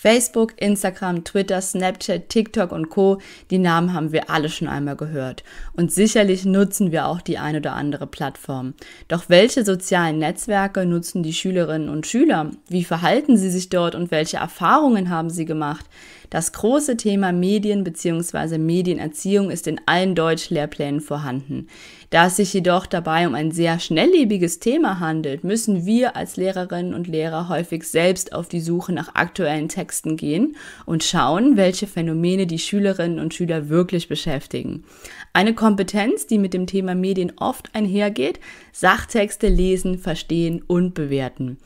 Facebook, Instagram, Twitter, Snapchat, TikTok und Co. Die Namen haben wir alle schon einmal gehört. Und sicherlich nutzen wir auch die ein oder andere Plattform. Doch welche sozialen Netzwerke nutzen die Schülerinnen und Schüler? Wie verhalten sie sich dort und welche Erfahrungen haben sie gemacht? Das große Thema Medien bzw. Medienerziehung ist in allen Deutschlehrplänen vorhanden. Da es sich jedoch dabei um ein sehr schnelllebiges Thema handelt, müssen wir als Lehrerinnen und Lehrer häufig selbst auf die Suche nach aktuellen Texten gehen und schauen, welche Phänomene die Schülerinnen und Schüler wirklich beschäftigen. Eine Kompetenz, die mit dem Thema Medien oft einhergeht, Sachtexte lesen, verstehen und bewerten.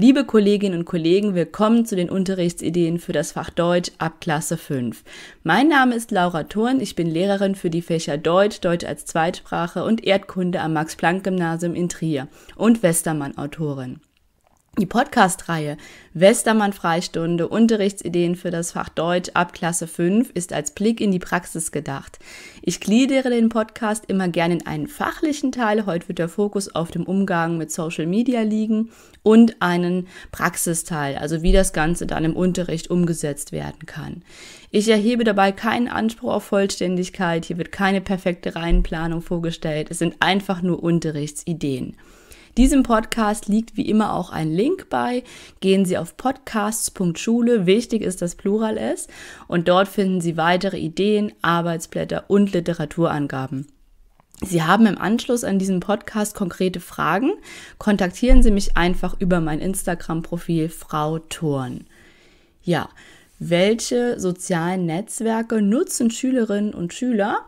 Liebe Kolleginnen und Kollegen, willkommen zu den Unterrichtsideen für das Fach Deutsch ab Klasse 5. Mein Name ist Laura Thurn, ich bin Lehrerin für die Fächer Deutsch, Deutsch als Zweitsprache und Erdkunde am Max-Planck-Gymnasium in Trier und Westermann-Autorin die Podcast-Reihe Westermann Freistunde Unterrichtsideen für das Fach Deutsch ab Klasse 5 ist als Blick in die Praxis gedacht. Ich gliedere den Podcast immer gerne in einen fachlichen Teil. Heute wird der Fokus auf dem Umgang mit Social Media liegen und einen Praxisteil, also wie das Ganze dann im Unterricht umgesetzt werden kann. Ich erhebe dabei keinen Anspruch auf Vollständigkeit. Hier wird keine perfekte Reihenplanung vorgestellt. Es sind einfach nur Unterrichtsideen. Diesem Podcast liegt wie immer auch ein Link bei. Gehen Sie auf podcasts.schule, wichtig ist das Plural S, und dort finden Sie weitere Ideen, Arbeitsblätter und Literaturangaben. Sie haben im Anschluss an diesen Podcast konkrete Fragen, kontaktieren Sie mich einfach über mein Instagram-Profil Frau Thorn. Ja, welche sozialen Netzwerke nutzen Schülerinnen und Schüler?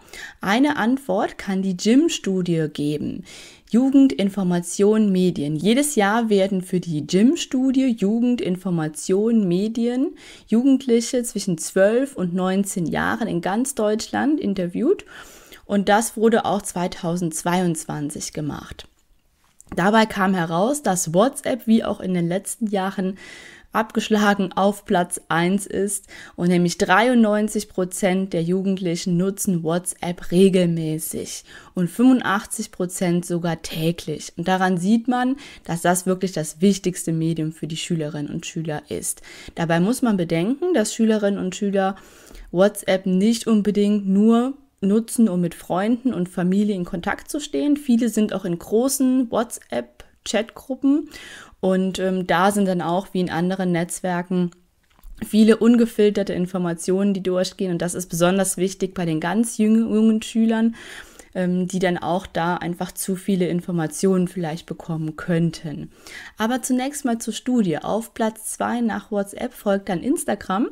Eine Antwort kann die Gym-Studie geben. Jugendinformation Medien. Jedes Jahr werden für die Gym-Studie Jugendinformation Medien Jugendliche zwischen 12 und 19 Jahren in ganz Deutschland interviewt. Und das wurde auch 2022 gemacht. Dabei kam heraus, dass WhatsApp wie auch in den letzten Jahren abgeschlagen auf Platz 1 ist und nämlich 93 Prozent der Jugendlichen nutzen WhatsApp regelmäßig und 85 Prozent sogar täglich. Und daran sieht man, dass das wirklich das wichtigste Medium für die Schülerinnen und Schüler ist. Dabei muss man bedenken, dass Schülerinnen und Schüler WhatsApp nicht unbedingt nur nutzen, um mit Freunden und Familie in Kontakt zu stehen. Viele sind auch in großen WhatsApp Chatgruppen und ähm, da sind dann auch wie in anderen Netzwerken viele ungefilterte Informationen, die durchgehen. Und das ist besonders wichtig bei den ganz jungen, Schülern, ähm, die dann auch da einfach zu viele Informationen vielleicht bekommen könnten. Aber zunächst mal zur Studie. Auf Platz 2 nach WhatsApp folgt dann Instagram.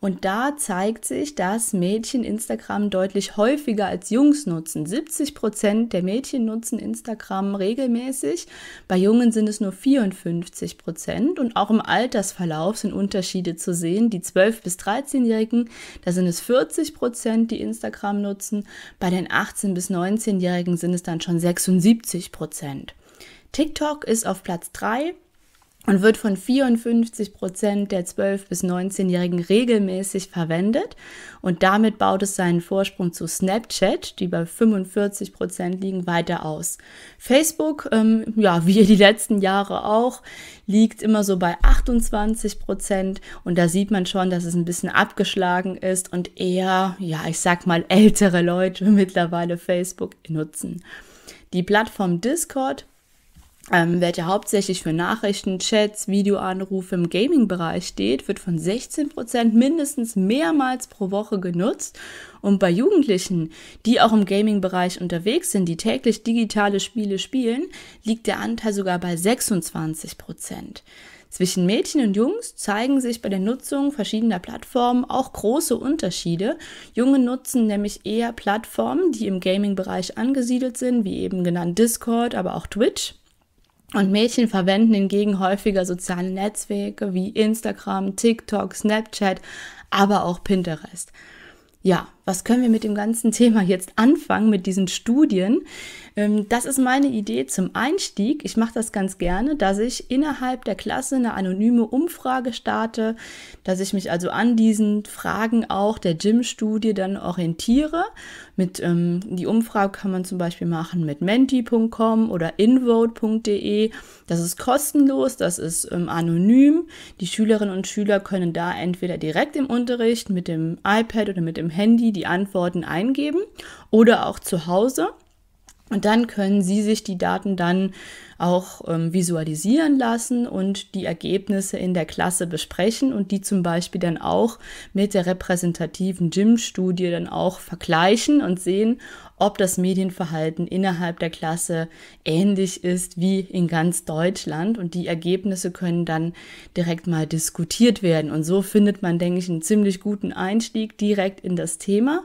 Und da zeigt sich, dass Mädchen Instagram deutlich häufiger als Jungs nutzen. 70 Prozent der Mädchen nutzen Instagram regelmäßig. Bei Jungen sind es nur 54 Prozent. Und auch im Altersverlauf sind Unterschiede zu sehen. Die 12- bis 13-Jährigen, da sind es 40 Prozent, die Instagram nutzen. Bei den 18- bis 19-Jährigen sind es dann schon 76 Prozent. TikTok ist auf Platz 3 und wird von 54 Prozent der 12- bis 19-Jährigen regelmäßig verwendet. Und damit baut es seinen Vorsprung zu Snapchat, die bei 45 Prozent liegen, weiter aus. Facebook, ähm, ja, wie die letzten Jahre auch, liegt immer so bei 28 Prozent. Und da sieht man schon, dass es ein bisschen abgeschlagen ist und eher, ja, ich sag mal, ältere Leute mittlerweile Facebook nutzen. Die Plattform Discord ähm, welcher hauptsächlich für Nachrichten, Chats, Videoanrufe im Gaming-Bereich steht, wird von 16% mindestens mehrmals pro Woche genutzt. Und bei Jugendlichen, die auch im Gaming-Bereich unterwegs sind, die täglich digitale Spiele spielen, liegt der Anteil sogar bei 26%. Zwischen Mädchen und Jungs zeigen sich bei der Nutzung verschiedener Plattformen auch große Unterschiede. Junge nutzen nämlich eher Plattformen, die im Gaming-Bereich angesiedelt sind, wie eben genannt Discord, aber auch Twitch. Und Mädchen verwenden hingegen häufiger soziale Netzwerke wie Instagram, TikTok, Snapchat, aber auch Pinterest. Ja, was können wir mit dem ganzen Thema jetzt anfangen, mit diesen Studien? Ähm, das ist meine Idee zum Einstieg. Ich mache das ganz gerne, dass ich innerhalb der Klasse eine anonyme Umfrage starte, dass ich mich also an diesen Fragen auch der Gym-Studie dann orientiere. Mit ähm, die Umfrage kann man zum Beispiel machen mit menti.com oder invote.de. Das ist kostenlos, das ist ähm, anonym. Die Schülerinnen und Schüler können da entweder direkt im Unterricht mit dem iPad oder mit dem Handy die die Antworten eingeben oder auch zu Hause. Und dann können Sie sich die Daten dann auch ähm, visualisieren lassen und die Ergebnisse in der Klasse besprechen und die zum Beispiel dann auch mit der repräsentativen Gym-Studie dann auch vergleichen und sehen, ob das Medienverhalten innerhalb der Klasse ähnlich ist wie in ganz Deutschland. Und die Ergebnisse können dann direkt mal diskutiert werden. Und so findet man, denke ich, einen ziemlich guten Einstieg direkt in das Thema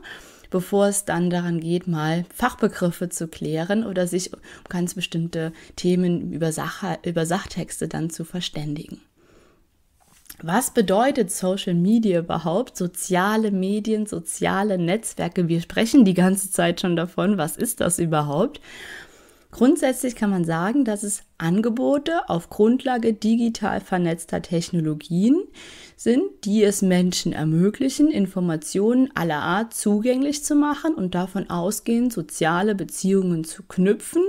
bevor es dann daran geht, mal Fachbegriffe zu klären oder sich um ganz bestimmte Themen über, Sach über Sachtexte dann zu verständigen. Was bedeutet Social Media überhaupt? Soziale Medien, soziale Netzwerke. Wir sprechen die ganze Zeit schon davon. Was ist das überhaupt? Grundsätzlich kann man sagen, dass es Angebote auf Grundlage digital vernetzter Technologien sind, die es Menschen ermöglichen, Informationen aller Art zugänglich zu machen und davon ausgehend soziale Beziehungen zu knüpfen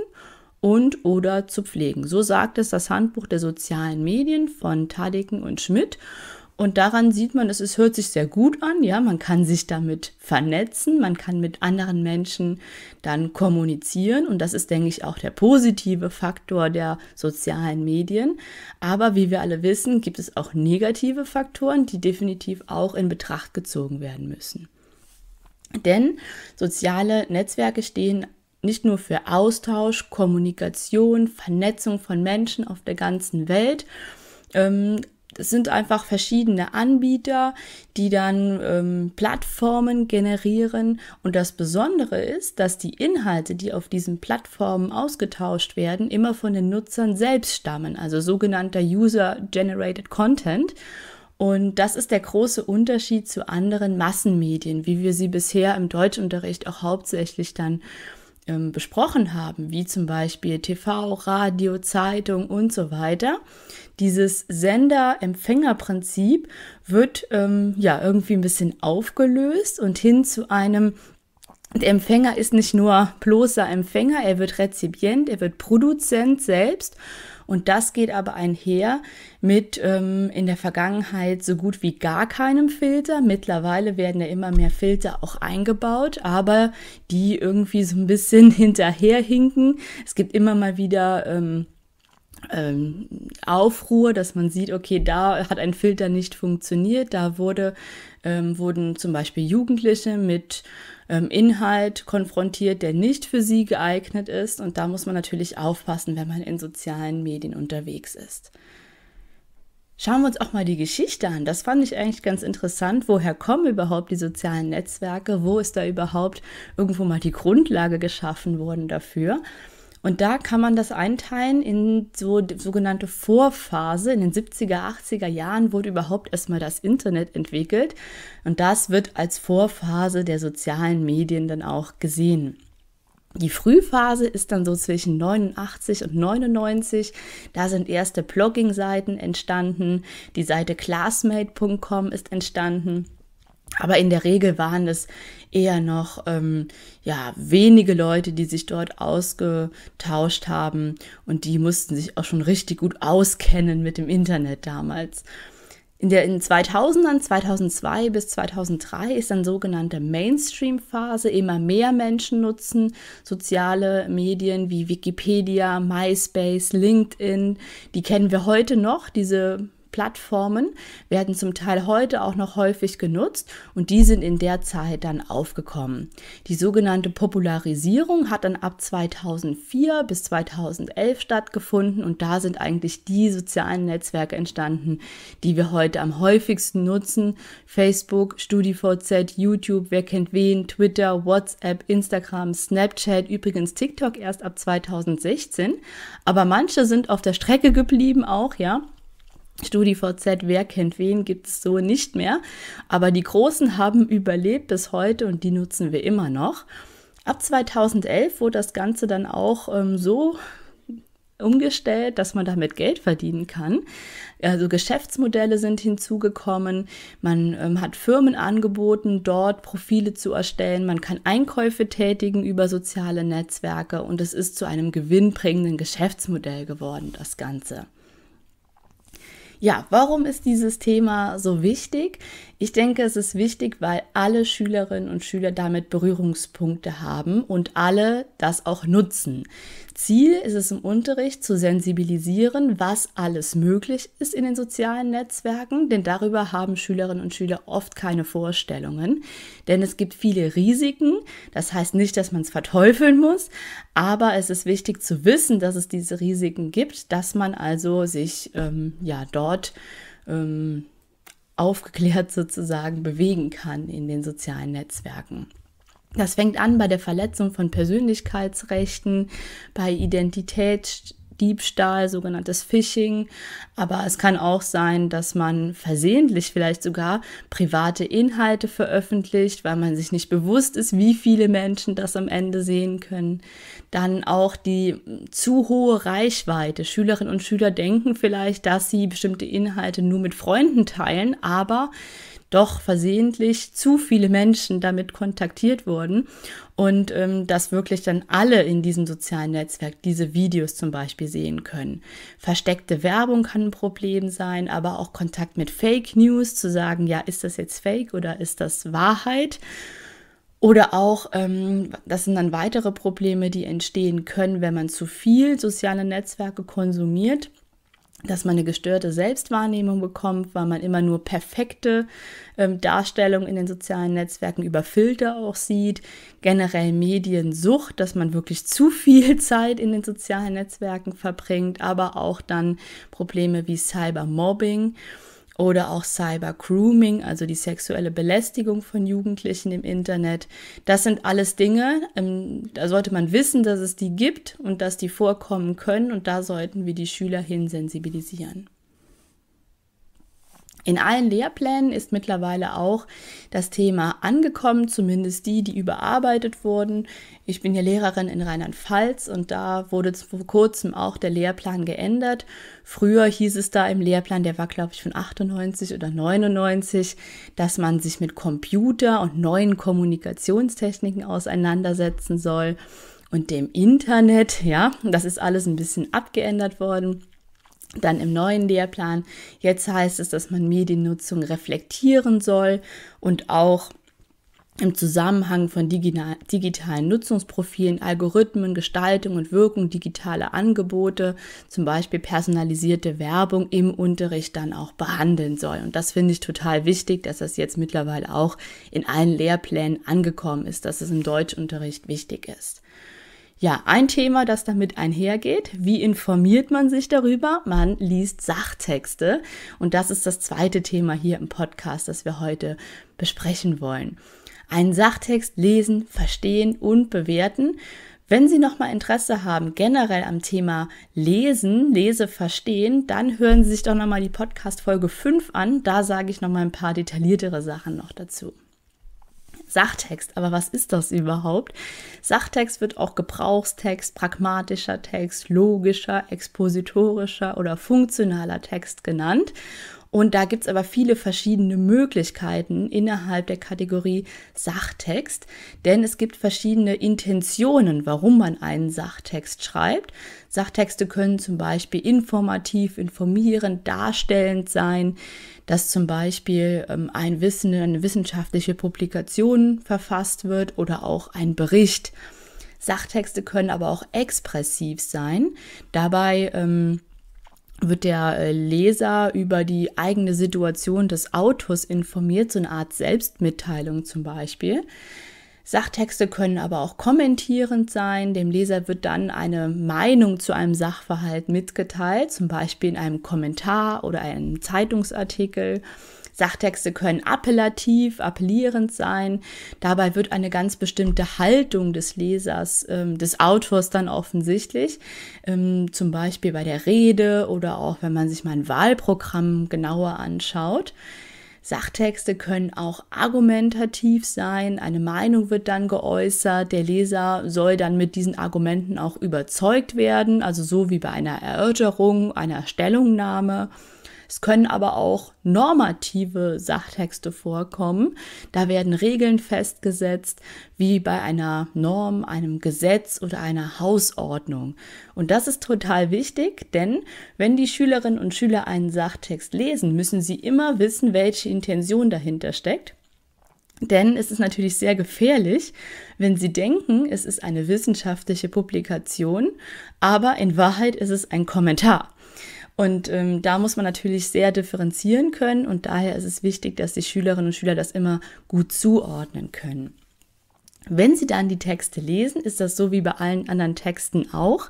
und oder zu pflegen. So sagt es das Handbuch der sozialen Medien von Tadiken und Schmidt. Und daran sieht man, es, es hört sich sehr gut an, ja, man kann sich damit vernetzen, man kann mit anderen Menschen dann kommunizieren und das ist, denke ich, auch der positive Faktor der sozialen Medien. Aber wie wir alle wissen, gibt es auch negative Faktoren, die definitiv auch in Betracht gezogen werden müssen. Denn soziale Netzwerke stehen nicht nur für Austausch, Kommunikation, Vernetzung von Menschen auf der ganzen Welt, ähm, das sind einfach verschiedene Anbieter, die dann ähm, Plattformen generieren. Und das Besondere ist, dass die Inhalte, die auf diesen Plattformen ausgetauscht werden, immer von den Nutzern selbst stammen, also sogenannter User-Generated Content. Und das ist der große Unterschied zu anderen Massenmedien, wie wir sie bisher im Deutschunterricht auch hauptsächlich dann ähm, besprochen haben, wie zum Beispiel TV, Radio, Zeitung und so weiter dieses Sender-Empfänger-Prinzip wird ähm, ja irgendwie ein bisschen aufgelöst und hin zu einem der Empfänger ist nicht nur bloßer Empfänger, er wird Rezipient, er wird Produzent selbst. Und das geht aber einher mit ähm, in der Vergangenheit so gut wie gar keinem Filter. Mittlerweile werden ja immer mehr Filter auch eingebaut, aber die irgendwie so ein bisschen hinterherhinken. Es gibt immer mal wieder. Ähm, ähm, Aufruhr, dass man sieht, okay, da hat ein Filter nicht funktioniert, da wurde, ähm, wurden zum Beispiel Jugendliche mit ähm, Inhalt konfrontiert, der nicht für sie geeignet ist. Und da muss man natürlich aufpassen, wenn man in sozialen Medien unterwegs ist. Schauen wir uns auch mal die Geschichte an. Das fand ich eigentlich ganz interessant. Woher kommen überhaupt die sozialen Netzwerke? Wo ist da überhaupt irgendwo mal die Grundlage geschaffen worden dafür? Und da kann man das einteilen in so die sogenannte Vorphase. In den 70er, 80er Jahren wurde überhaupt erstmal das Internet entwickelt. Und das wird als Vorphase der sozialen Medien dann auch gesehen. Die Frühphase ist dann so zwischen 89 und 99. Da sind erste Blogging-Seiten entstanden. Die Seite classmate.com ist entstanden. Aber in der Regel waren es eher noch ähm, ja, wenige Leute, die sich dort ausgetauscht haben und die mussten sich auch schon richtig gut auskennen mit dem Internet damals. In den 2000ern, 2002 bis 2003 ist dann sogenannte Mainstream-Phase, immer mehr Menschen nutzen soziale Medien wie Wikipedia, MySpace, LinkedIn. Die kennen wir heute noch, diese Plattformen werden zum Teil heute auch noch häufig genutzt und die sind in der Zeit dann aufgekommen. Die sogenannte Popularisierung hat dann ab 2004 bis 2011 stattgefunden und da sind eigentlich die sozialen Netzwerke entstanden, die wir heute am häufigsten nutzen. Facebook, StudiVZ, YouTube, wer kennt wen, Twitter, WhatsApp, Instagram, Snapchat, übrigens TikTok erst ab 2016. Aber manche sind auf der Strecke geblieben auch, ja. StudiVZ, wer kennt wen, gibt es so nicht mehr. Aber die Großen haben überlebt bis heute und die nutzen wir immer noch. Ab 2011 wurde das Ganze dann auch ähm, so umgestellt, dass man damit Geld verdienen kann. Also Geschäftsmodelle sind hinzugekommen, man ähm, hat Firmen angeboten, dort Profile zu erstellen, man kann Einkäufe tätigen über soziale Netzwerke und es ist zu einem gewinnbringenden Geschäftsmodell geworden, das Ganze. Ja, warum ist dieses Thema so wichtig? Ich denke, es ist wichtig, weil alle Schülerinnen und Schüler damit Berührungspunkte haben und alle das auch nutzen. Ziel ist es im Unterricht zu sensibilisieren, was alles möglich ist in den sozialen Netzwerken, denn darüber haben Schülerinnen und Schüler oft keine Vorstellungen. Denn es gibt viele Risiken, das heißt nicht, dass man es verteufeln muss, aber es ist wichtig zu wissen, dass es diese Risiken gibt, dass man also sich ähm, ja dort ähm, aufgeklärt sozusagen bewegen kann in den sozialen Netzwerken. Das fängt an bei der Verletzung von Persönlichkeitsrechten, bei Identität, Diebstahl, sogenanntes Phishing. Aber es kann auch sein, dass man versehentlich vielleicht sogar private Inhalte veröffentlicht, weil man sich nicht bewusst ist, wie viele Menschen das am Ende sehen können. Dann auch die zu hohe Reichweite. Schülerinnen und Schüler denken vielleicht, dass sie bestimmte Inhalte nur mit Freunden teilen, aber doch versehentlich zu viele Menschen damit kontaktiert wurden und ähm, dass wirklich dann alle in diesem sozialen Netzwerk diese Videos zum Beispiel sehen können. Versteckte Werbung kann ein Problem sein, aber auch Kontakt mit Fake News zu sagen, ja, ist das jetzt Fake oder ist das Wahrheit? Oder auch, ähm, das sind dann weitere Probleme, die entstehen können, wenn man zu viel soziale Netzwerke konsumiert dass man eine gestörte Selbstwahrnehmung bekommt, weil man immer nur perfekte ähm, Darstellungen in den sozialen Netzwerken über Filter auch sieht, generell Mediensucht, dass man wirklich zu viel Zeit in den sozialen Netzwerken verbringt, aber auch dann Probleme wie Cybermobbing oder auch Cyber Grooming, also die sexuelle Belästigung von Jugendlichen im Internet. Das sind alles Dinge, ähm, da sollte man wissen, dass es die gibt und dass die vorkommen können und da sollten wir die Schüler hin sensibilisieren. In allen Lehrplänen ist mittlerweile auch das Thema angekommen, zumindest die, die überarbeitet wurden. Ich bin ja Lehrerin in Rheinland-Pfalz und da wurde vor kurzem auch der Lehrplan geändert. Früher hieß es da im Lehrplan, der war glaube ich von 98 oder 99, dass man sich mit Computer und neuen Kommunikationstechniken auseinandersetzen soll und dem Internet, ja, das ist alles ein bisschen abgeändert worden. Dann im neuen Lehrplan. Jetzt heißt es, dass man Mediennutzung reflektieren soll und auch im Zusammenhang von digitalen Nutzungsprofilen, Algorithmen, Gestaltung und Wirkung digitaler Angebote, zum Beispiel personalisierte Werbung im Unterricht dann auch behandeln soll. Und das finde ich total wichtig, dass das jetzt mittlerweile auch in allen Lehrplänen angekommen ist, dass es im Deutschunterricht wichtig ist. Ja, ein Thema, das damit einhergeht. Wie informiert man sich darüber? Man liest Sachtexte. Und das ist das zweite Thema hier im Podcast, das wir heute besprechen wollen. Einen Sachtext lesen, verstehen und bewerten. Wenn Sie nochmal Interesse haben, generell am Thema Lesen, Lese verstehen, dann hören Sie sich doch nochmal die Podcast-Folge 5 an. Da sage ich nochmal ein paar detailliertere Sachen noch dazu. Sachtext. Aber was ist das überhaupt? Sachtext wird auch Gebrauchstext, pragmatischer Text, logischer, expositorischer oder funktionaler Text genannt. Und da gibt's aber viele verschiedene Möglichkeiten innerhalb der Kategorie Sachtext, denn es gibt verschiedene Intentionen, warum man einen Sachtext schreibt. Sachtexte können zum Beispiel informativ, informierend, darstellend sein, dass zum Beispiel ähm, ein Wissen, eine wissenschaftliche Publikation verfasst wird oder auch ein Bericht. Sachtexte können aber auch expressiv sein. Dabei ähm, wird der äh, Leser über die eigene Situation des Autos informiert, so eine Art Selbstmitteilung zum Beispiel. Sachtexte können aber auch kommentierend sein. Dem Leser wird dann eine Meinung zu einem Sachverhalt mitgeteilt, zum Beispiel in einem Kommentar oder einem Zeitungsartikel. Sachtexte können appellativ, appellierend sein. Dabei wird eine ganz bestimmte Haltung des Lesers, ähm, des Autors dann offensichtlich, ähm, zum Beispiel bei der Rede oder auch wenn man sich mal ein Wahlprogramm genauer anschaut. Sachtexte können auch argumentativ sein, eine Meinung wird dann geäußert, der Leser soll dann mit diesen Argumenten auch überzeugt werden, also so wie bei einer Erörterung, einer Stellungnahme. Es können aber auch normative Sachtexte vorkommen. Da werden Regeln festgesetzt, wie bei einer Norm, einem Gesetz oder einer Hausordnung. Und das ist total wichtig, denn wenn die Schülerinnen und Schüler einen Sachtext lesen, müssen sie immer wissen, welche Intention dahinter steckt. Denn es ist natürlich sehr gefährlich, wenn Sie denken, es ist eine wissenschaftliche Publikation, aber in Wahrheit ist es ein Kommentar. Und ähm, da muss man natürlich sehr differenzieren können und daher ist es wichtig, dass die Schülerinnen und Schüler das immer gut zuordnen können. Wenn sie dann die Texte lesen, ist das so wie bei allen anderen Texten auch,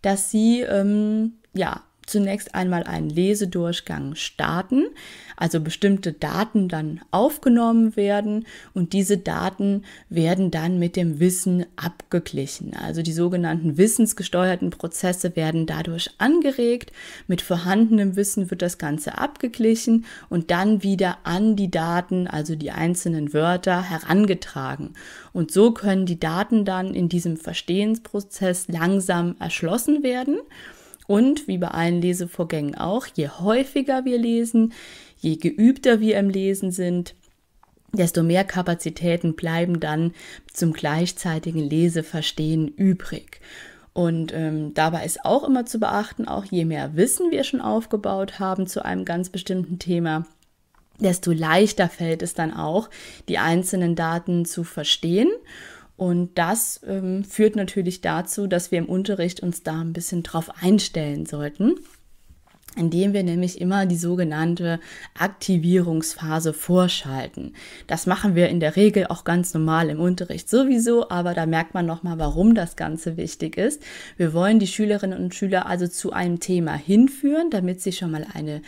dass sie ähm, ja zunächst einmal einen Lesedurchgang starten, also bestimmte Daten dann aufgenommen werden und diese Daten werden dann mit dem Wissen abgeglichen. Also die sogenannten wissensgesteuerten Prozesse werden dadurch angeregt, mit vorhandenem Wissen wird das Ganze abgeglichen und dann wieder an die Daten, also die einzelnen Wörter, herangetragen. Und so können die Daten dann in diesem Verstehensprozess langsam erschlossen werden. Und wie bei allen Lesevorgängen auch, je häufiger wir lesen, je geübter wir im Lesen sind, desto mehr Kapazitäten bleiben dann zum gleichzeitigen Leseverstehen übrig. Und ähm, dabei ist auch immer zu beachten, auch je mehr Wissen wir schon aufgebaut haben zu einem ganz bestimmten Thema, desto leichter fällt es dann auch, die einzelnen Daten zu verstehen und das ähm, führt natürlich dazu, dass wir im Unterricht uns da ein bisschen drauf einstellen sollten, indem wir nämlich immer die sogenannte Aktivierungsphase vorschalten. Das machen wir in der Regel auch ganz normal im Unterricht sowieso, aber da merkt man nochmal, warum das Ganze wichtig ist. Wir wollen die Schülerinnen und Schüler also zu einem Thema hinführen, damit sie schon mal eine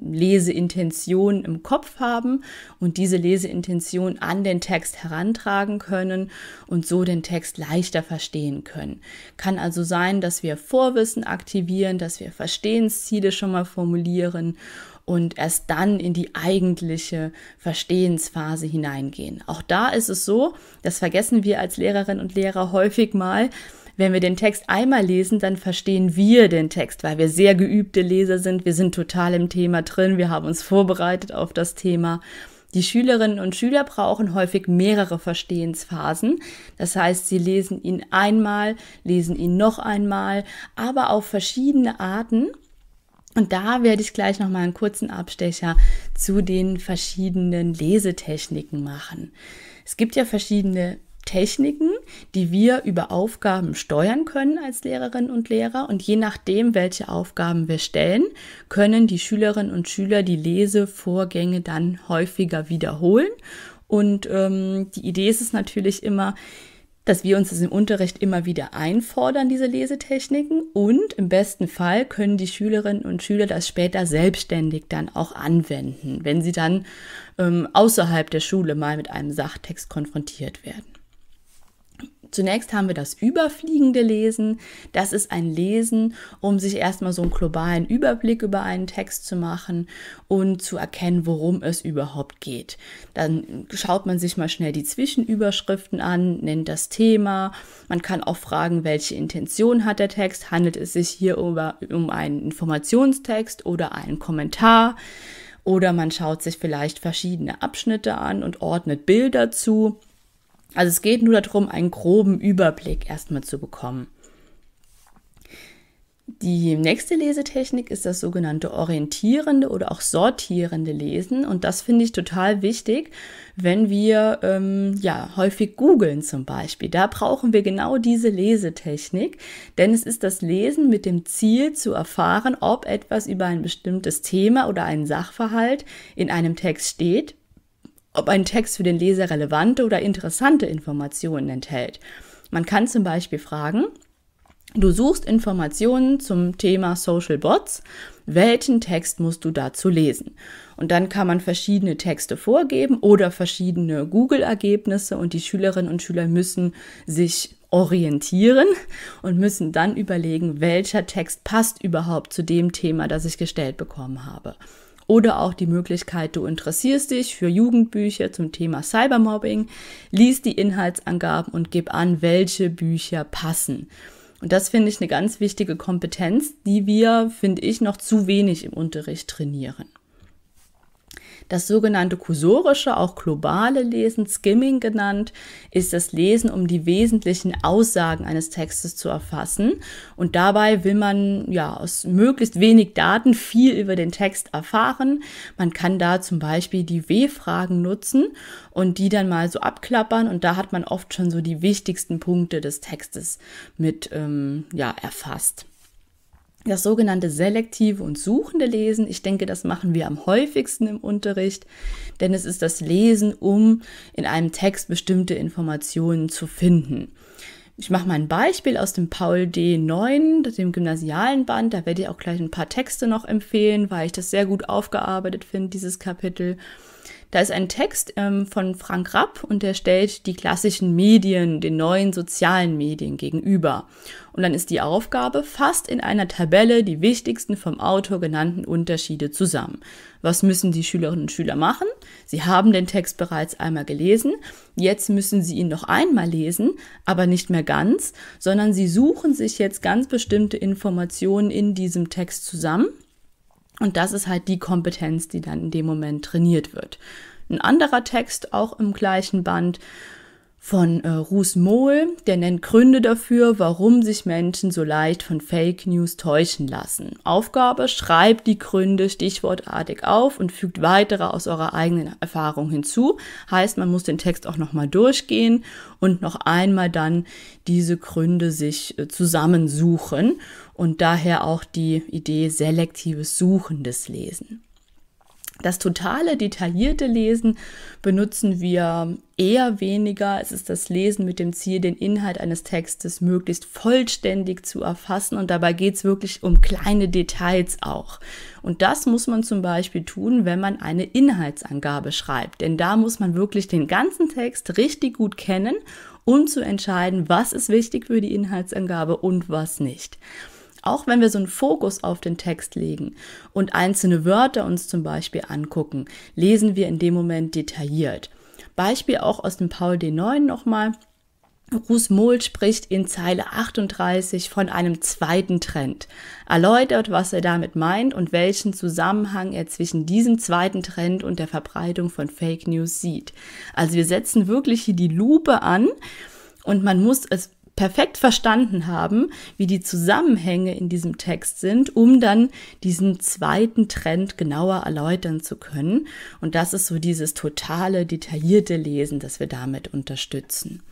Leseintention im Kopf haben und diese Leseintention an den Text herantragen können und so den Text leichter verstehen können. Kann also sein, dass wir Vorwissen aktivieren, dass wir Verstehensziele schon mal formulieren und erst dann in die eigentliche Verstehensphase hineingehen. Auch da ist es so, das vergessen wir als Lehrerinnen und Lehrer häufig mal, wenn wir den Text einmal lesen, dann verstehen wir den Text, weil wir sehr geübte Leser sind, wir sind total im Thema drin, wir haben uns vorbereitet auf das Thema. Die Schülerinnen und Schüler brauchen häufig mehrere Verstehensphasen. Das heißt, sie lesen ihn einmal, lesen ihn noch einmal, aber auf verschiedene Arten. Und da werde ich gleich noch mal einen kurzen Abstecher zu den verschiedenen Lesetechniken machen. Es gibt ja verschiedene Techniken, die wir über Aufgaben steuern können als Lehrerinnen und Lehrer. Und je nachdem, welche Aufgaben wir stellen, können die Schülerinnen und Schüler die Lesevorgänge dann häufiger wiederholen. Und ähm, die Idee ist es natürlich immer, dass wir uns das im Unterricht immer wieder einfordern, diese Lesetechniken. Und im besten Fall können die Schülerinnen und Schüler das später selbstständig dann auch anwenden, wenn sie dann ähm, außerhalb der Schule mal mit einem Sachtext konfrontiert werden. Zunächst haben wir das überfliegende Lesen. Das ist ein Lesen, um sich erstmal so einen globalen Überblick über einen Text zu machen und zu erkennen, worum es überhaupt geht. Dann schaut man sich mal schnell die Zwischenüberschriften an, nennt das Thema. Man kann auch fragen, welche Intention hat der Text? Handelt es sich hier um einen Informationstext oder einen Kommentar? Oder man schaut sich vielleicht verschiedene Abschnitte an und ordnet Bilder zu also es geht nur darum, einen groben Überblick erstmal zu bekommen. Die nächste Lesetechnik ist das sogenannte orientierende oder auch sortierende Lesen. Und das finde ich total wichtig, wenn wir ähm, ja häufig googeln zum Beispiel. Da brauchen wir genau diese Lesetechnik, denn es ist das Lesen mit dem Ziel zu erfahren, ob etwas über ein bestimmtes Thema oder einen Sachverhalt in einem Text steht ob ein Text für den Leser relevante oder interessante Informationen enthält. Man kann zum Beispiel fragen, du suchst Informationen zum Thema Social Bots, welchen Text musst du dazu lesen? Und dann kann man verschiedene Texte vorgeben oder verschiedene Google-Ergebnisse und die Schülerinnen und Schüler müssen sich orientieren und müssen dann überlegen, welcher Text passt überhaupt zu dem Thema, das ich gestellt bekommen habe oder auch die Möglichkeit, du interessierst dich für Jugendbücher zum Thema Cybermobbing, lies die Inhaltsangaben und gib an, welche Bücher passen. Und das finde ich eine ganz wichtige Kompetenz, die wir, finde ich, noch zu wenig im Unterricht trainieren. Das sogenannte kursorische, auch globale Lesen, Skimming genannt, ist das Lesen, um die wesentlichen Aussagen eines Textes zu erfassen. Und dabei will man ja aus möglichst wenig Daten viel über den Text erfahren. Man kann da zum Beispiel die W-Fragen nutzen und die dann mal so abklappern. Und da hat man oft schon so die wichtigsten Punkte des Textes mit ähm, ja, erfasst das sogenannte selektive und suchende Lesen. Ich denke, das machen wir am häufigsten im Unterricht, denn es ist das Lesen, um in einem Text bestimmte Informationen zu finden. Ich mache mal ein Beispiel aus dem Paul D9, dem gymnasialen Band. Da werde ich auch gleich ein paar Texte noch empfehlen, weil ich das sehr gut aufgearbeitet finde, dieses Kapitel. Da ist ein Text ähm, von Frank Rapp und der stellt die klassischen Medien den neuen sozialen Medien gegenüber. Und dann ist die Aufgabe, fasst in einer Tabelle die wichtigsten vom Autor genannten Unterschiede zusammen. Was müssen die Schülerinnen und Schüler machen? Sie haben den Text bereits einmal gelesen. Jetzt müssen sie ihn noch einmal lesen, aber nicht mehr ganz, sondern sie suchen sich jetzt ganz bestimmte Informationen in diesem Text zusammen und das ist halt die Kompetenz, die dann in dem Moment trainiert wird. Ein anderer Text, auch im gleichen Band, von äh, Ruß Mohl, der nennt Gründe dafür, warum sich Menschen so leicht von Fake News täuschen lassen. Aufgabe, schreibt die Gründe stichwortartig auf und fügt weitere aus eurer eigenen Erfahrung hinzu. Heißt, man muss den Text auch nochmal durchgehen und noch einmal dann diese Gründe sich äh, zusammensuchen und daher auch die Idee selektives Suchendes Lesen. Das totale, detaillierte Lesen benutzen wir eher weniger. Es ist das Lesen mit dem Ziel, den Inhalt eines Textes möglichst vollständig zu erfassen. Und dabei geht es wirklich um kleine Details auch. Und das muss man zum Beispiel tun, wenn man eine Inhaltsangabe schreibt. Denn da muss man wirklich den ganzen Text richtig gut kennen, um zu entscheiden, was ist wichtig für die Inhaltsangabe und was nicht. Auch wenn wir so einen Fokus auf den Text legen und einzelne Wörter uns zum Beispiel angucken, lesen wir in dem Moment detailliert. Beispiel auch aus dem Paul D9 nochmal. Ruß Mohl spricht in Zeile 38 von einem zweiten Trend, erläutert, was er damit meint und welchen Zusammenhang er zwischen diesem zweiten Trend und der Verbreitung von Fake News sieht. Also wir setzen wirklich hier die Lupe an und man muss es perfekt verstanden haben, wie die Zusammenhänge in diesem Text sind, um dann diesen zweiten Trend genauer erläutern zu können. Und das ist so dieses totale, detaillierte Lesen, das wir damit unterstützen.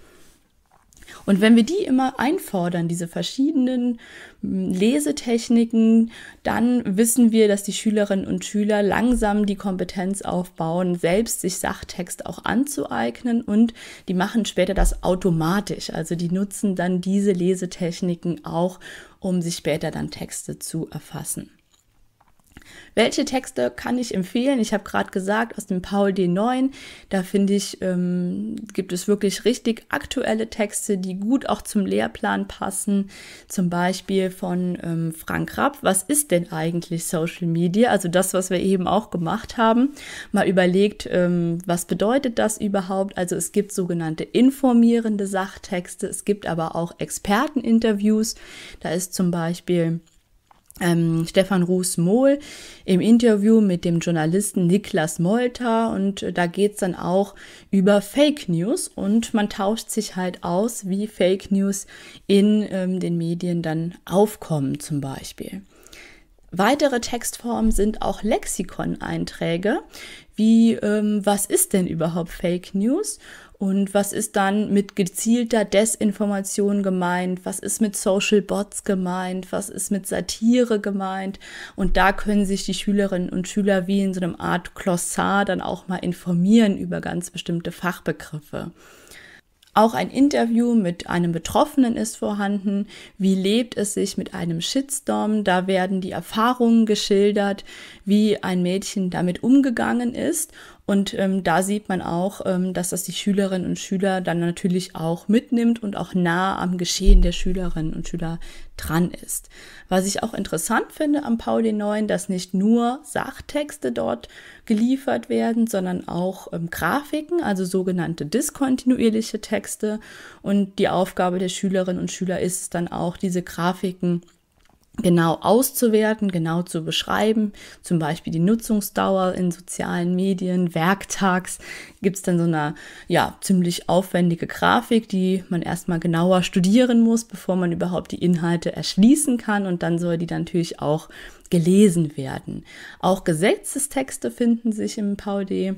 Und wenn wir die immer einfordern, diese verschiedenen hm, Lesetechniken, dann wissen wir, dass die Schülerinnen und Schüler langsam die Kompetenz aufbauen, selbst sich Sachtext auch anzueignen und die machen später das automatisch. Also die nutzen dann diese Lesetechniken auch, um sich später dann Texte zu erfassen. Welche Texte kann ich empfehlen? Ich habe gerade gesagt, aus dem Paul D9, da finde ich, ähm, gibt es wirklich richtig aktuelle Texte, die gut auch zum Lehrplan passen. Zum Beispiel von ähm, Frank Rapp, was ist denn eigentlich Social Media? Also das, was wir eben auch gemacht haben. Mal überlegt, ähm, was bedeutet das überhaupt? Also es gibt sogenannte informierende Sachtexte, es gibt aber auch Experteninterviews. Da ist zum Beispiel ähm, Stefan Ruß-Mohl im Interview mit dem Journalisten Niklas Molter und äh, da geht's dann auch über Fake News und man tauscht sich halt aus, wie Fake News in ähm, den Medien dann aufkommen zum Beispiel. Weitere Textformen sind auch Lexikon-Einträge, wie ähm, was ist denn überhaupt Fake News und was ist dann mit gezielter Desinformation gemeint? Was ist mit Social Bots gemeint? Was ist mit Satire gemeint? Und da können sich die Schülerinnen und Schüler wie in so einem Art Glossar dann auch mal informieren über ganz bestimmte Fachbegriffe. Auch ein Interview mit einem Betroffenen ist vorhanden. Wie lebt es sich mit einem Shitstorm? Da werden die Erfahrungen geschildert, wie ein Mädchen damit umgegangen ist und ähm, da sieht man auch, ähm, dass das die Schülerinnen und Schüler dann natürlich auch mitnimmt und auch nah am Geschehen der Schülerinnen und Schüler dran ist. Was ich auch interessant finde am Pauli 9, dass nicht nur Sachtexte dort geliefert werden, sondern auch ähm, Grafiken, also sogenannte diskontinuierliche Texte. Und die Aufgabe der Schülerinnen und Schüler ist dann auch, diese Grafiken genau auszuwerten, genau zu beschreiben, zum Beispiel die Nutzungsdauer in sozialen Medien, werktags gibt's dann so eine ja, ziemlich aufwendige Grafik, die man erstmal genauer studieren muss, bevor man überhaupt die Inhalte erschließen kann und dann soll die dann natürlich auch gelesen werden. Auch Gesetzestexte finden sich im VD,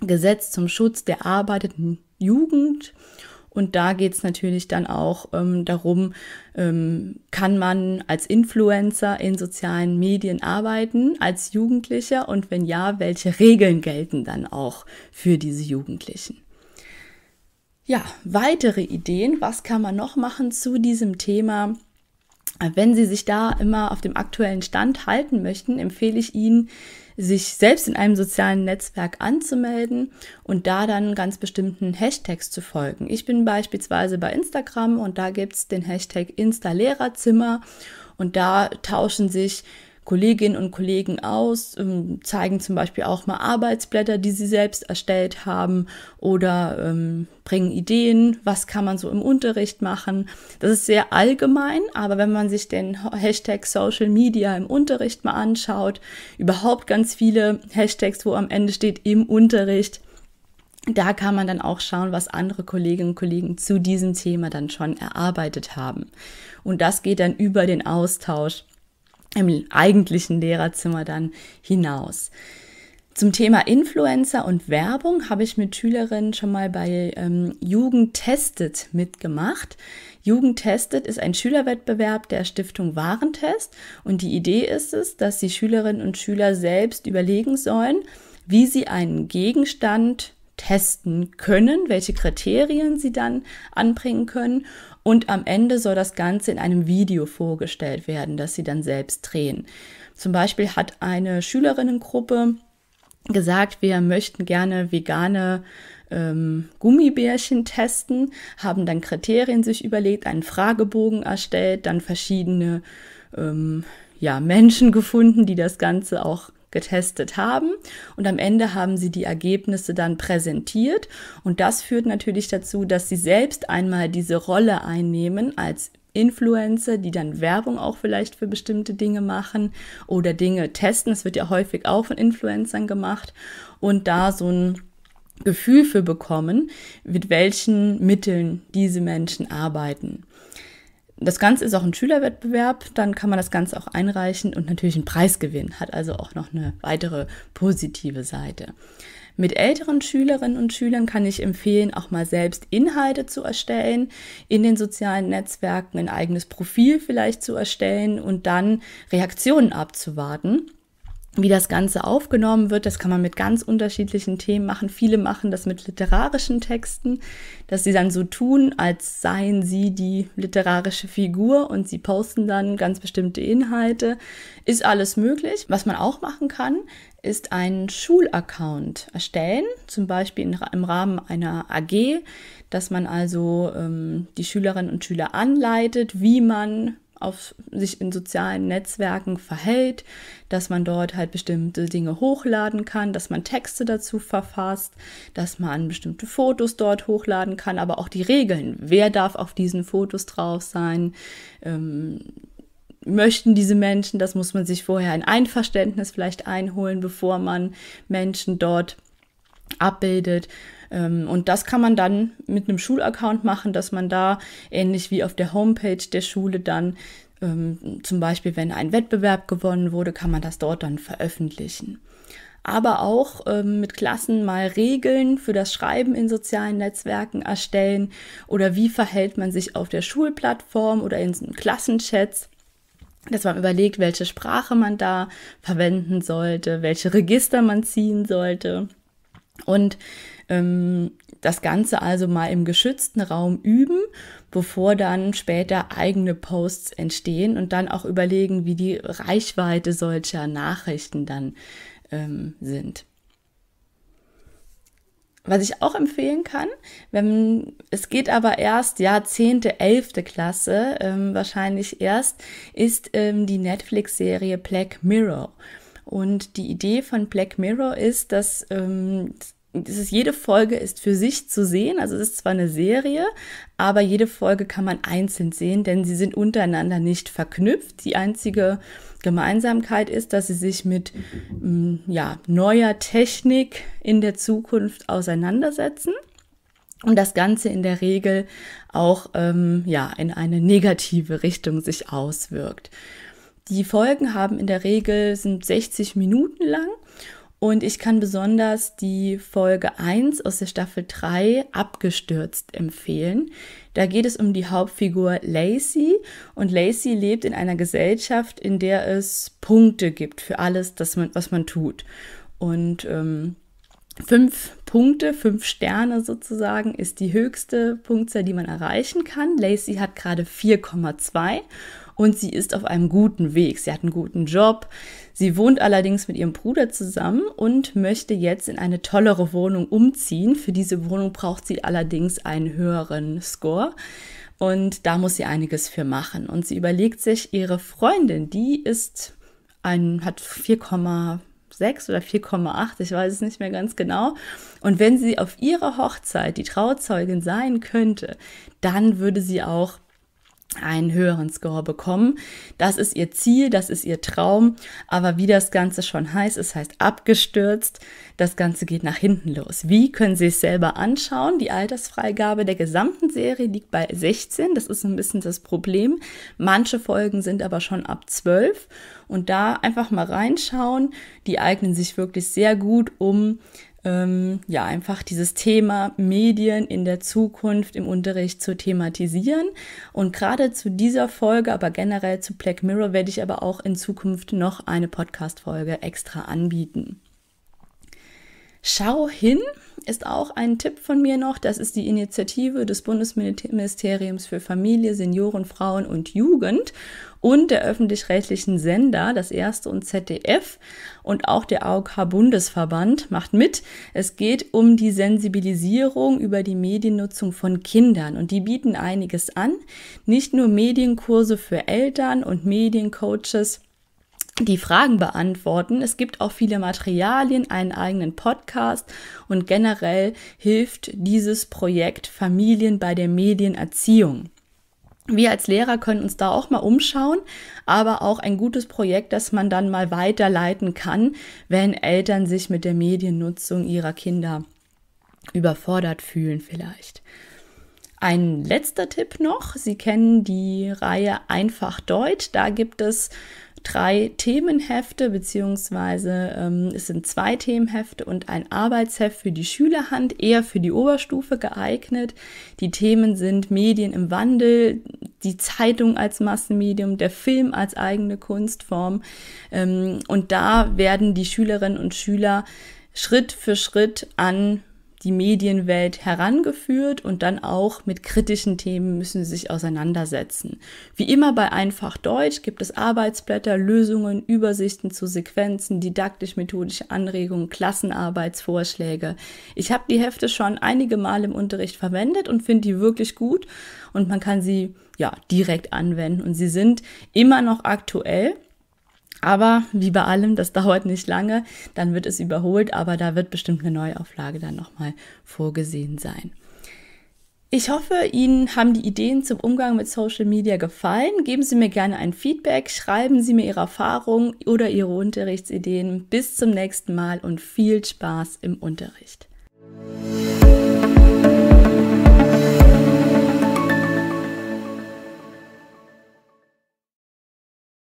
Gesetz zum Schutz der arbeitenden Jugend und da geht es natürlich dann auch ähm, darum, ähm, kann man als Influencer in sozialen Medien arbeiten, als Jugendlicher? Und wenn ja, welche Regeln gelten dann auch für diese Jugendlichen? Ja, weitere Ideen, was kann man noch machen zu diesem Thema? Wenn Sie sich da immer auf dem aktuellen Stand halten möchten, empfehle ich Ihnen, sich selbst in einem sozialen Netzwerk anzumelden und da dann ganz bestimmten Hashtags zu folgen. Ich bin beispielsweise bei Instagram und da gibt's den Hashtag Instalehrerzimmer und da tauschen sich Kolleginnen und Kollegen aus, ähm, zeigen zum Beispiel auch mal Arbeitsblätter, die sie selbst erstellt haben oder ähm, bringen Ideen, was kann man so im Unterricht machen. Das ist sehr allgemein, aber wenn man sich den Hashtag Social Media im Unterricht mal anschaut, überhaupt ganz viele Hashtags, wo am Ende steht im Unterricht, da kann man dann auch schauen, was andere Kolleginnen und Kollegen zu diesem Thema dann schon erarbeitet haben. Und das geht dann über den Austausch im eigentlichen Lehrerzimmer dann hinaus. Zum Thema Influencer und Werbung habe ich mit Schülerinnen schon mal bei ähm, Jugend testet mitgemacht. Jugend testet ist ein Schülerwettbewerb der Stiftung Warentest und die Idee ist es, dass die Schülerinnen und Schüler selbst überlegen sollen, wie sie einen Gegenstand testen können, welche Kriterien sie dann anbringen können. Und am Ende soll das Ganze in einem Video vorgestellt werden, das sie dann selbst drehen. Zum Beispiel hat eine Schülerinnengruppe gesagt, wir möchten gerne vegane ähm, Gummibärchen testen, haben dann Kriterien sich überlegt, einen Fragebogen erstellt, dann verschiedene ähm, ja, Menschen gefunden, die das Ganze auch getestet haben. Und am Ende haben sie die Ergebnisse dann präsentiert. Und das führt natürlich dazu, dass sie selbst einmal diese Rolle einnehmen als Influencer, die dann Werbung auch vielleicht für bestimmte Dinge machen oder Dinge testen. Das wird ja häufig auch von Influencern gemacht und da so ein Gefühl für bekommen, mit welchen Mitteln diese Menschen arbeiten. Das Ganze ist auch ein Schülerwettbewerb, dann kann man das Ganze auch einreichen und natürlich einen Preis gewinnen, hat also auch noch eine weitere positive Seite. Mit älteren Schülerinnen und Schülern kann ich empfehlen, auch mal selbst Inhalte zu erstellen, in den sozialen Netzwerken ein eigenes Profil vielleicht zu erstellen und dann Reaktionen abzuwarten wie das Ganze aufgenommen wird. Das kann man mit ganz unterschiedlichen Themen machen. Viele machen das mit literarischen Texten, dass sie dann so tun, als seien sie die literarische Figur und sie posten dann ganz bestimmte Inhalte. Ist alles möglich. Was man auch machen kann, ist einen Schulaccount erstellen, zum Beispiel im Rahmen einer AG, dass man also ähm, die Schülerinnen und Schüler anleitet, wie man auf sich in sozialen Netzwerken verhält, dass man dort halt bestimmte Dinge hochladen kann, dass man Texte dazu verfasst, dass man bestimmte Fotos dort hochladen kann, aber auch die Regeln. Wer darf auf diesen Fotos drauf sein? Ähm, möchten diese Menschen, das muss man sich vorher ein Einverständnis vielleicht einholen, bevor man Menschen dort abbildet. Ähm, und das kann man dann mit einem Schulaccount machen, dass man da ähnlich wie auf der Homepage der Schule dann ähm, zum Beispiel, wenn ein Wettbewerb gewonnen wurde, kann man das dort dann veröffentlichen aber auch ähm, mit Klassen mal Regeln für das Schreiben in sozialen Netzwerken erstellen oder wie verhält man sich auf der Schulplattform oder in Klassenchats. Dass man überlegt, welche Sprache man da verwenden sollte, welche Register man ziehen sollte. Und ähm, das Ganze also mal im geschützten Raum üben, bevor dann später eigene Posts entstehen und dann auch überlegen, wie die Reichweite solcher Nachrichten dann ähm, sind. Was ich auch empfehlen kann, wenn, es geht aber erst, ja, zehnte, elfte Klasse, ähm, wahrscheinlich erst, ist ähm, die Netflix-Serie Black Mirror. Und die Idee von Black Mirror ist, dass ähm, es ist, jede Folge ist für sich zu sehen. Also es ist zwar eine Serie, aber jede Folge kann man einzeln sehen, denn sie sind untereinander nicht verknüpft. Die einzige Gemeinsamkeit ist, dass sie sich mit mm, ja, neuer Technik in der Zukunft auseinandersetzen und das Ganze in der Regel auch ähm, ja, in eine negative Richtung sich auswirkt. Die Folgen haben in der Regel sind 60 Minuten lang und ich kann besonders die Folge 1 aus der Staffel 3 abgestürzt empfehlen. Da geht es um die Hauptfigur Lacey. Und Lacey lebt in einer Gesellschaft, in der es Punkte gibt für alles, das man, was man tut. Und ähm, fünf Punkte, fünf Sterne sozusagen, ist die höchste Punktzahl, die man erreichen kann. Lacey hat gerade 4,2 und sie ist auf einem guten Weg. Sie hat einen guten Job, Sie wohnt allerdings mit ihrem Bruder zusammen und möchte jetzt in eine tollere Wohnung umziehen. Für diese Wohnung braucht sie allerdings einen höheren Score. Und da muss sie einiges für machen. Und sie überlegt sich, ihre Freundin, die ist ein, hat 4,6 oder 4,8, ich weiß es nicht mehr ganz genau. Und wenn sie auf ihrer Hochzeit die Trauzeugin sein könnte, dann würde sie auch einen höheren Score bekommen. Das ist ihr Ziel, das ist ihr Traum. Aber wie das Ganze schon heißt, es heißt abgestürzt. Das Ganze geht nach hinten los. Wie können Sie es selber anschauen? Die Altersfreigabe der gesamten Serie liegt bei 16. Das ist ein bisschen das Problem. Manche Folgen sind aber schon ab 12. Und da einfach mal reinschauen. Die eignen sich wirklich sehr gut, um ähm, ja einfach dieses Thema Medien in der Zukunft im Unterricht zu thematisieren. Und gerade zu dieser Folge, aber generell zu Black Mirror, werde ich aber auch in Zukunft noch eine Podcast-Folge extra anbieten. Schau hin ist auch ein Tipp von mir noch. Das ist die Initiative des Bundesministeriums für Familie, Senioren, Frauen und Jugend und der öffentlich-rechtlichen Sender, das erste und ZDF und auch der AOK Bundesverband macht mit. Es geht um die Sensibilisierung über die Mediennutzung von Kindern und die bieten einiges an. Nicht nur Medienkurse für Eltern und Mediencoaches, die Fragen beantworten. Es gibt auch viele Materialien, einen eigenen Podcast und generell hilft dieses Projekt Familien bei der Medienerziehung. Wir als Lehrer können uns da auch mal umschauen, aber auch ein gutes Projekt, das man dann mal weiterleiten kann, wenn Eltern sich mit der Mediennutzung ihrer Kinder überfordert fühlen vielleicht. Ein letzter Tipp noch, Sie kennen die Reihe Einfach Deutsch, da gibt es drei Themenhefte, beziehungsweise ähm, es sind zwei Themenhefte und ein Arbeitsheft für die Schülerhand, eher für die Oberstufe geeignet. Die Themen sind Medien im Wandel, die Zeitung als Massenmedium, der Film als eigene Kunstform. Ähm, und da werden die Schülerinnen und Schüler Schritt für Schritt an die Medienwelt herangeführt und dann auch mit kritischen Themen müssen sie sich auseinandersetzen. Wie immer bei Einfach Deutsch gibt es Arbeitsblätter, Lösungen, Übersichten zu Sequenzen, didaktisch-methodische Anregungen, Klassenarbeitsvorschläge. Ich habe die Hefte schon einige Mal im Unterricht verwendet und finde die wirklich gut und man kann sie ja direkt anwenden und sie sind immer noch aktuell. Aber wie bei allem, das dauert nicht lange, dann wird es überholt, aber da wird bestimmt eine Neuauflage dann nochmal vorgesehen sein. Ich hoffe, Ihnen haben die Ideen zum Umgang mit Social Media gefallen. Geben Sie mir gerne ein Feedback, schreiben Sie mir Ihre Erfahrungen oder Ihre Unterrichtsideen. Bis zum nächsten Mal und viel Spaß im Unterricht.